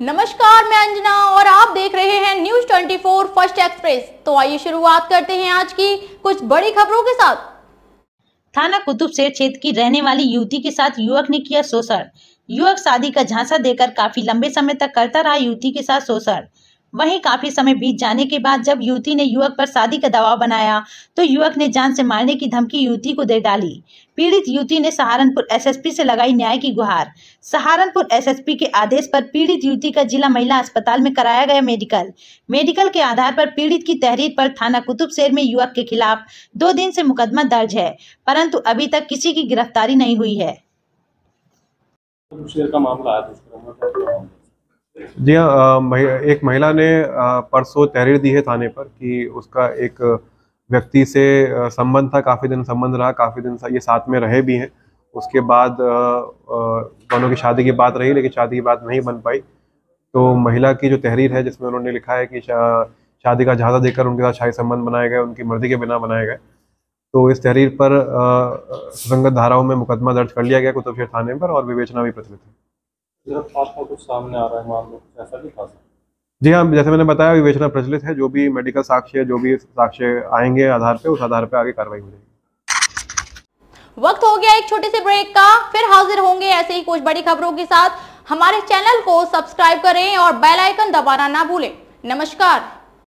नमस्कार मैं अंजना और आप देख रहे हैं न्यूज 24 फर्स्ट एक्सप्रेस तो आइए शुरुआत करते हैं आज की कुछ बड़ी खबरों के साथ थाना कुतुब शेर क्षेत्र की रहने वाली युवती के साथ युवक ने किया शोषण युवक शादी का झांसा देकर काफी लंबे समय तक करता रहा युवती के साथ शोषण वहीं काफी समय बीत जाने के बाद जब युवती ने युवक पर शादी का दबाव बनाया तो युवक ने जान से मारने की धमकी युवती को दे डाली पीड़ित युवती ने सहारनपुर एसएसपी से लगाई न्याय की गुहार सहारनपुर एसएसपी के आदेश पर पीड़ित युवती का जिला महिला अस्पताल में कराया गया मेडिकल मेडिकल के आधार पर पीड़ित की तहरीर पर थाना कुतुब शेर में युवक के खिलाफ दो दिन से मुकदमा दर्ज है परंतु अभी तक किसी की गिरफ्तारी नहीं हुई है का मामला जी हाँ एक महिला ने परसों तहरीर दी है थाने पर कि उसका एक व्यक्ति से संबंध था काफ़ी दिन संबंध रहा काफ़ी दिन सा ये साथ में रहे भी हैं उसके बाद दोनों की शादी की बात रही लेकिन शादी की बात नहीं बन पाई तो महिला की जो तहरीर है जिसमें उन्होंने लिखा है कि शा, शादी का झांसा देकर उनके साथ शाही संबंध बनाए गए उनकी मर्जी के बिना बनाए गए तो इस तहरीर पर संगत धाराओं में मुकदमा दर्ज कर लिया गया कुतुबशेर थाने पर और विवेचना भी प्रचलित है जी हाँ जैसे मैंने बताया विवेचना प्रचलित है जो भी मेडिकल साक्ष्य जो भी साक्ष्य आएंगे आधार पे उस आधार पे आगे कार्रवाई हो जाएगी वक्त हो गया एक छोटे से ब्रेक का फिर हाजिर होंगे ऐसे ही कुछ बड़ी खबरों के साथ हमारे चैनल को सब्सक्राइब करें और बेल आइकन दबाना ना भूलें नमस्कार